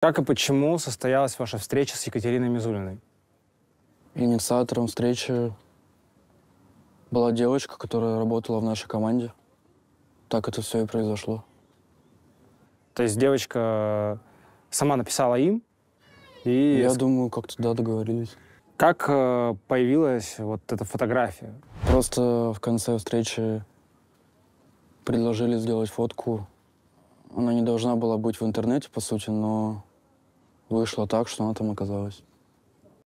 Как и почему состоялась ваша встреча с Екатериной Мизулиной? Инициатором встречи была девочка, которая работала в нашей команде. Так это все и произошло. То есть девочка э, сама написала им? И... Я думаю, как-то да, договорились. Как э, появилась вот эта фотография? Просто в конце встречи предложили сделать фотку. Она не должна была быть в интернете, по сути, но вышло так, что она там оказалась.